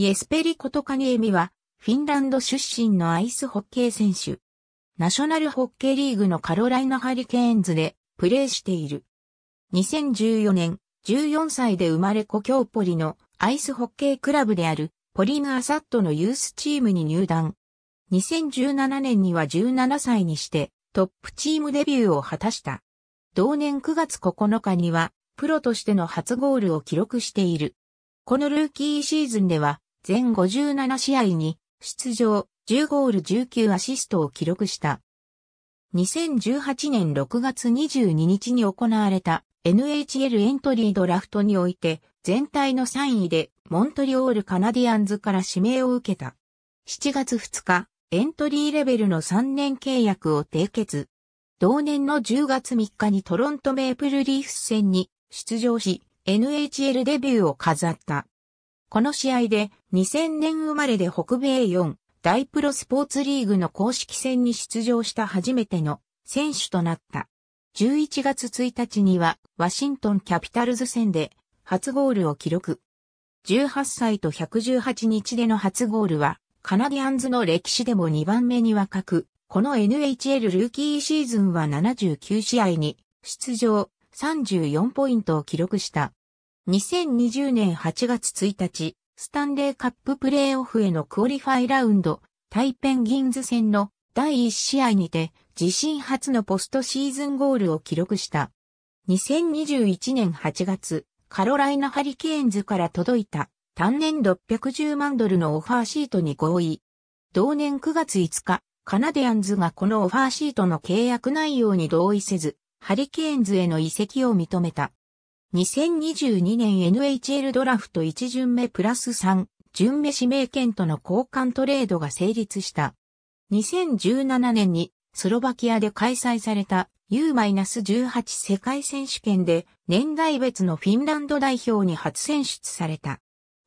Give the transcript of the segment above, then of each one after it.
イエスペリ・コトカニエミは、フィンランド出身のアイスホッケー選手。ナショナルホッケーリーグのカロライナハリケーンズでプレーしている。2014年、14歳で生まれ故郷ポリのアイスホッケークラブであるポリナアサットのユースチームに入団。2017年には17歳にしてトップチームデビューを果たした。同年9月9日にはプロとしての初ゴールを記録している。このルーキーシーズンでは全57試合に出場、10ゴール19アシストを記録した。2018年6月22日に行われた NHL エントリードラフトにおいて全体の3位でモントリオールカナディアンズから指名を受けた。7月2日、エントリーレベルの3年契約を締結。同年の10月3日にトロントメープルリーフス戦に出場し、NHL デビューを飾った。この試合で2000年生まれで北米4大プロスポーツリーグの公式戦に出場した初めての選手となった。11月1日にはワシントンキャピタルズ戦で初ゴールを記録。18歳と118日での初ゴールはカナディアンズの歴史でも2番目に若く、この NHL ルーキーシーズンは79試合に出場34ポイントを記録した。2020年8月1日、スタンレーカッププレーオフへのクオリファイラウンド、タイペンギンズ戦の第1試合にて、自身初のポストシーズンゴールを記録した。2021年8月、カロライナハリケーンズから届いた、単年610万ドルのオファーシートに合意。同年9月5日、カナディアンズがこのオファーシートの契約内容に同意せず、ハリケーンズへの移籍を認めた。2022年 NHL ドラフト1巡目プラス3、巡目指名権との交換トレードが成立した。2017年にスロバキアで開催された U-18 世界選手権で年代別のフィンランド代表に初選出された。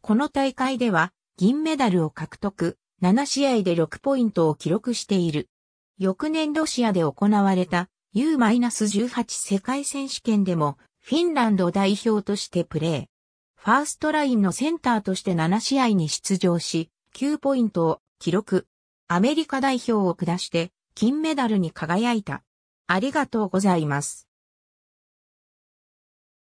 この大会では銀メダルを獲得、7試合で6ポイントを記録している。翌年ロシアで行われた U-18 世界選手権でもフィンランド代表としてプレー。ファーストラインのセンターとして7試合に出場し、9ポイントを記録。アメリカ代表を下して金メダルに輝いた。ありがとうございます。